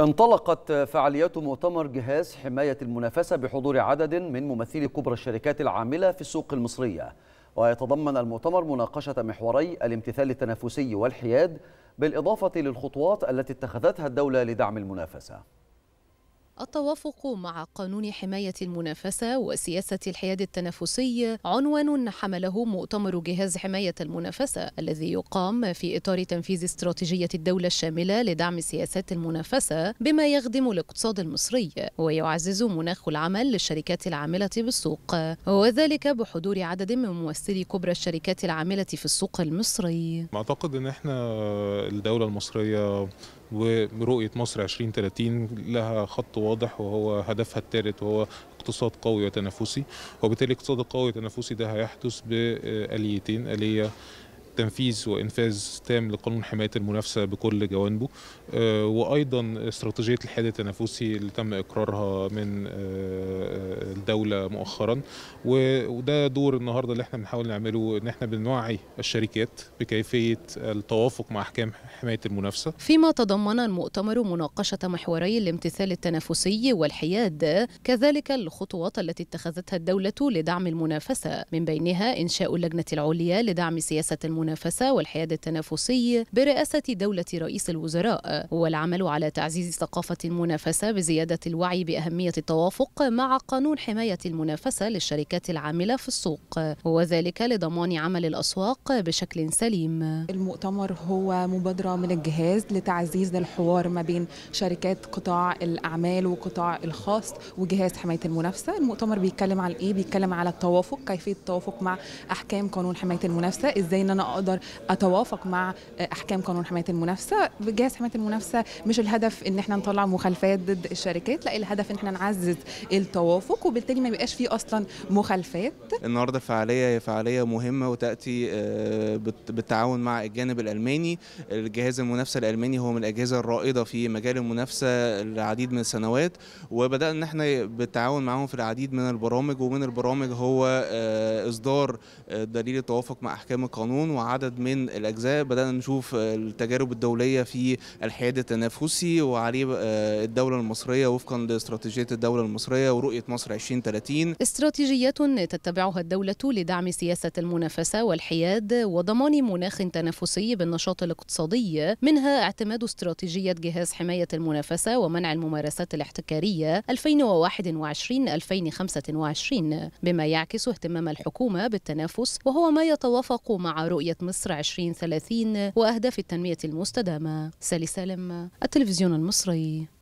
انطلقت فعاليات مؤتمر جهاز حماية المنافسة بحضور عدد من ممثلي كبرى الشركات العاملة في السوق المصرية ويتضمن المؤتمر مناقشة محوري الامتثال التنافسي والحياد بالإضافة للخطوات التي اتخذتها الدولة لدعم المنافسة التوافق مع قانون حماية المنافسة وسياسة الحياد التنافسي عنوان حمله مؤتمر جهاز حماية المنافسة الذي يقام في إطار تنفيذ استراتيجية الدولة الشاملة لدعم سياسات المنافسة بما يخدم الاقتصاد المصري ويعزز مناخ العمل للشركات العاملة بالسوق وذلك بحضور عدد من ممثلي كبرى الشركات العاملة في السوق المصري. أعتقد أن احنا الدولة المصرية ورؤية مصر 2030 لها خط واضح وهو هدفها الثالث وهو اقتصاد قوي وتنافسي وبالتالي الاقتصاد القوي التنافسي ده هيحدث بآليتين آلية تنفيذ وإنفاذ تام لقانون حماية المنافسة بكل جوانبه آه، وأيضا استراتيجية الحياد التنافسي اللي تم إقرارها من آه، آه، الدولة مؤخرا وده دور النهاردة اللي احنا بنحاول نعمله إن احنا بنوعي الشركات بكيفية التوافق مع أحكام حماية المنافسة فيما تضمن المؤتمر مناقشة محوري الامتثال التنافسي والحياد كذلك الخطوات التي اتخذتها الدولة لدعم المنافسة من بينها إنشاء اللجنة العليا لدعم سياسة المنافسة المنافسة والحياد التنافسي برئاسة دولة رئيس الوزراء والعمل على تعزيز ثقافة المنافسة بزيادة الوعي بأهمية التوافق مع قانون حماية المنافسة للشركات العاملة في السوق وذلك لضمان عمل الأسواق بشكل سليم المؤتمر هو مبادرة من الجهاز لتعزيز الحوار ما بين شركات قطاع الأعمال وقطاع الخاص وجهاز حماية المنافسة المؤتمر بيتكلم على إيه؟ بيتكلم على التوافق كيفية التوافق مع أحكام قانون حماية المنافسة إزاي إن أنا اقدر اتوافق مع آه، احكام قانون حمايه المنافسه جهاز حمايه المنافسه مش الهدف ان احنا نطلع مخالفات ضد الشركات لا الهدف ان احنا نعزز التوافق وبالتالي ما يبقاش فيه اصلا مخالفات النهارده فعاليه هي فعاليه مهمه وتاتي آه، بالتعاون مع الجانب الالماني الجهاز المنافسه الالماني هو من الاجهزه الرائده في مجال المنافسه العديد من السنوات وبدانا ان احنا بالتعاون معاهم في العديد من البرامج ومن البرامج هو آه، اصدار دليل التوافق مع احكام القانون عدد من الاجزاء بدانا نشوف التجارب الدوليه في الحياد التنافسي وعليه آه، الدوله المصريه وفقا لاستراتيجيه الدوله المصريه ورؤيه مصر 2030 استراتيجيات تتبعها الدوله لدعم سياسه المنافسه والحياد وضمان مناخ تنافسي بالنشاط الاقتصادي منها اعتماد استراتيجيه جهاز حمايه المنافسه ومنع الممارسات الاحتكاريه 2021 2025 بما يعكس اهتمام الحكومه بالتنافس وهو ما يتوافق مع رؤيه استراتيجية مصر 2030 وأهداف التنمية المستدامة سالي سالم التلفزيون المصري